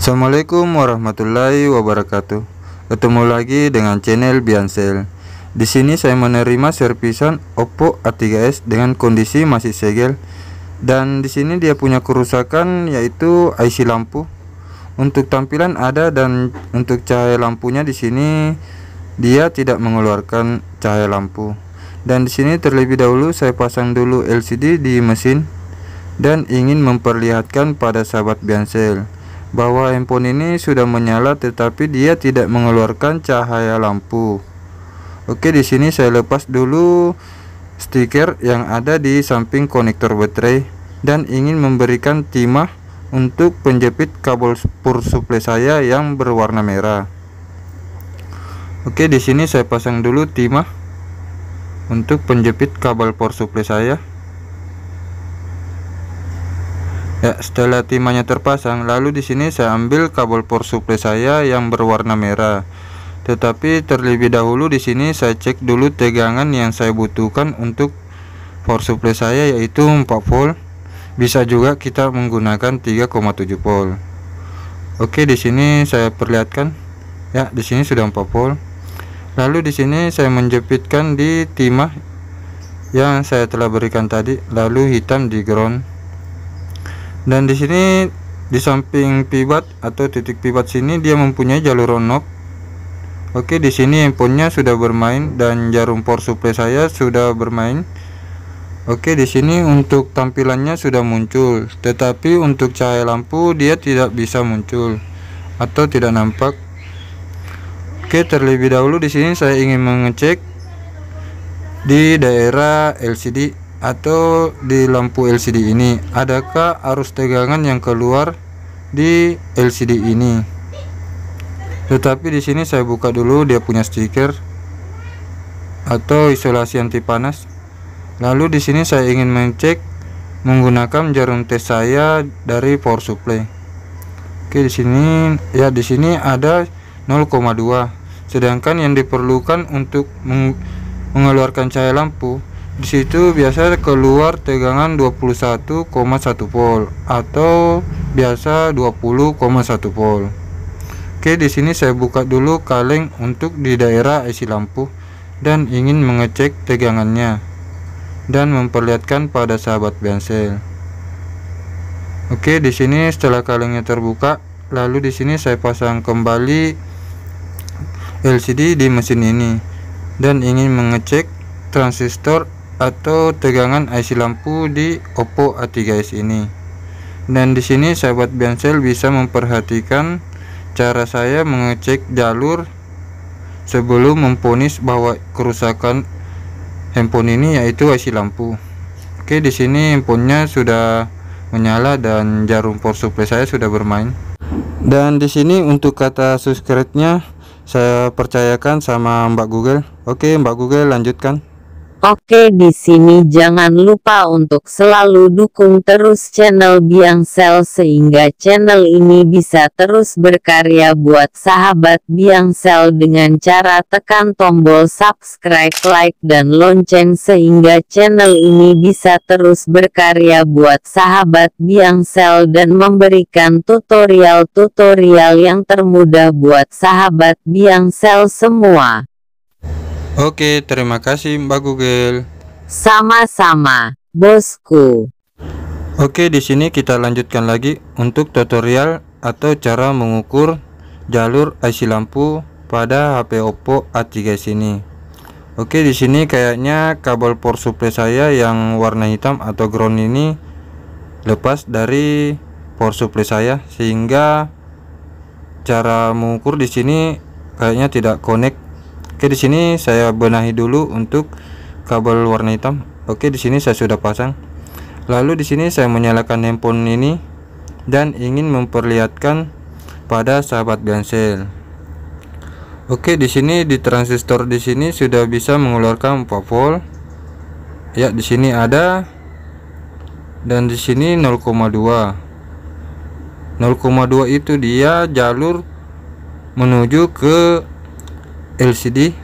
Assalamualaikum warahmatullahi wabarakatuh. Ketemu lagi dengan channel Biansel. Di sini saya menerima servisan Oppo A3s dengan kondisi masih segel dan di sini dia punya kerusakan yaitu IC lampu. Untuk tampilan ada dan untuk cahaya lampunya di sini dia tidak mengeluarkan cahaya lampu. Dan di sini terlebih dahulu saya pasang dulu LCD di mesin dan ingin memperlihatkan pada sahabat Biansel bahwa handphone ini sudah menyala tetapi dia tidak mengeluarkan cahaya lampu. Oke, di sini saya lepas dulu stiker yang ada di samping konektor baterai dan ingin memberikan timah untuk penjepit kabel pur suplai saya yang berwarna merah. Oke, di sini saya pasang dulu timah untuk penjepit kabel pur suplai saya. Ya, setelah timahnya terpasang, lalu di sini saya ambil kabel power supply saya yang berwarna merah. Tetapi terlebih dahulu di sini saya cek dulu tegangan yang saya butuhkan untuk power supply saya yaitu 4 volt. Bisa juga kita menggunakan 3,7 volt. Oke, di sini saya perlihatkan. Ya, di sini sudah 4 volt. Lalu di sini saya menjepitkan di timah yang saya telah berikan tadi, lalu hitam di ground dan di sini di samping pivot atau titik pivot sini dia mempunyai jalur on off Oke di sini handphonenya sudah bermain dan jarum power supply saya sudah bermain Oke di sini untuk tampilannya sudah muncul tetapi untuk cahaya lampu dia tidak bisa muncul atau tidak nampak Oke terlebih dahulu di sini saya ingin mengecek di daerah LCD atau di lampu LCD ini adakah arus tegangan yang keluar di LCD ini tetapi di sini saya buka dulu dia punya stiker atau isolasi anti panas lalu di sini saya ingin mengecek menggunakan jarum tes saya dari power supply oke di sini ya di sini ada 0,2 sedangkan yang diperlukan untuk mengeluarkan cahaya lampu di situ biasa keluar tegangan 21,1 volt atau biasa 20,1 volt. Oke, di sini saya buka dulu kaleng untuk di daerah IC lampu dan ingin mengecek tegangannya dan memperlihatkan pada sahabat bensel. Oke, di sini setelah kalengnya terbuka, lalu di sini saya pasang kembali LCD di mesin ini dan ingin mengecek transistor atau tegangan IC lampu di Oppo A3s ini dan di sini sahabat bensel bisa memperhatikan cara saya mengecek jalur sebelum memponis bahwa kerusakan handphone ini yaitu IC lampu oke di sini handphonenya sudah menyala dan jarum power supply saya sudah bermain dan di sini untuk kata subscribe nya saya percayakan sama Mbak Google oke Mbak Google lanjutkan Oke di sini jangan lupa untuk selalu dukung terus channel Biang Biangsel sehingga channel ini bisa terus berkarya buat sahabat Biang Biangsel dengan cara tekan tombol subscribe, like, dan lonceng sehingga channel ini bisa terus berkarya buat sahabat Biang Biangsel dan memberikan tutorial-tutorial yang termudah buat sahabat Biang Biangsel semua. Oke, terima kasih Mbak Google. Sama-sama, bosku. Oke, di sini kita lanjutkan lagi untuk tutorial atau cara mengukur jalur IC lampu pada HP Oppo A3 ini. Oke, di sini kayaknya kabel power supply saya yang warna hitam atau ground ini lepas dari power supply saya sehingga cara mengukur di sini kayaknya tidak connect Oke, di sini saya benahi dulu untuk kabel warna hitam. Oke, di sini saya sudah pasang. Lalu di sini saya menyalakan handphone ini dan ingin memperlihatkan pada sahabat gansel. Oke, di sini di transistor di sini sudah bisa mengeluarkan 4 volt. Ya, di sini ada dan di sini 0,2. 0,2 itu dia jalur menuju ke LCD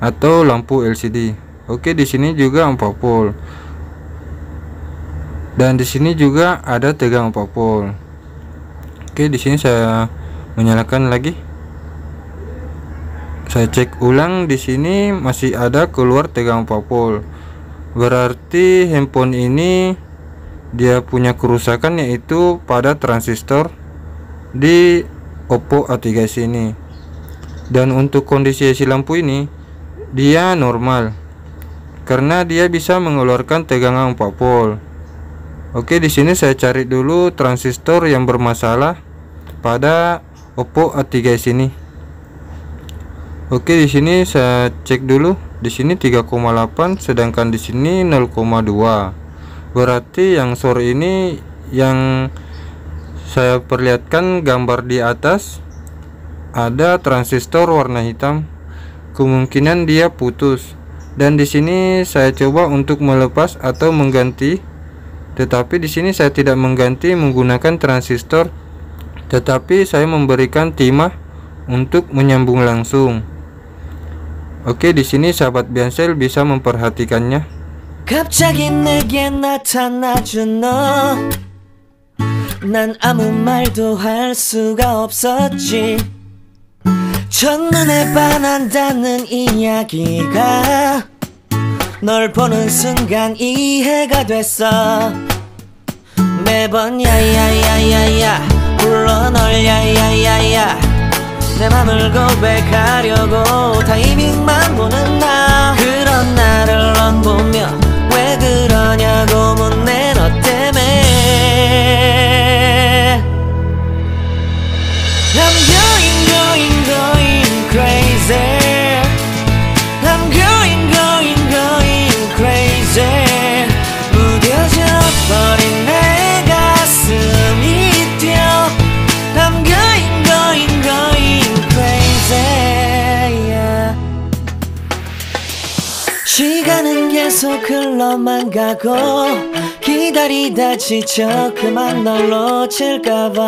atau lampu LCD. Oke, di sini juga 4 volt. Dan di sini juga ada tegang 4 volt. Oke, di sini saya menyalakan lagi. Saya cek ulang di sini masih ada keluar tegang 4 volt. Berarti handphone ini dia punya kerusakan yaitu pada transistor di Oppo A3 ini dan untuk kondisi isi lampu ini dia normal karena dia bisa mengeluarkan tegangan 4 volt Oke di sini saya cari dulu transistor yang bermasalah pada Oppo A3 sini Oke di sini saya cek dulu di sini 3,8 sedangkan di sini 0,2 berarti yang sore ini yang saya perlihatkan gambar di atas ada transistor warna hitam kemungkinan dia putus dan di sini saya coba untuk melepas atau mengganti tetapi di sini saya tidak mengganti menggunakan transistor tetapi saya memberikan timah untuk menyambung langsung Oke di sini sahabat Biansel bisa memperhatikannya 첫눈에 반한다는 이야기가 널 보는 순간 이해가 됐어 매번 야야야야야 불러 널 야야야야 내 맘을 고백하려고 타이밍만 보는 나 그런 나를 넌 보며 시간은 계속 흘러만 가고 기다리다 지쳐 그만 널 놓칠까봐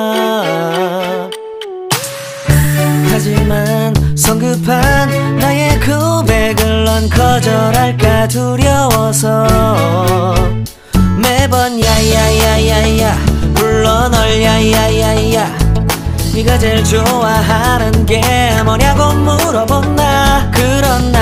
하지만 성급한 나의 고백을 넌 거절할까 두려워서 매번 야야야야야 불러 널 야야야야 네가 제일 좋아하는 게 뭐냐고 물어본 나 그런 나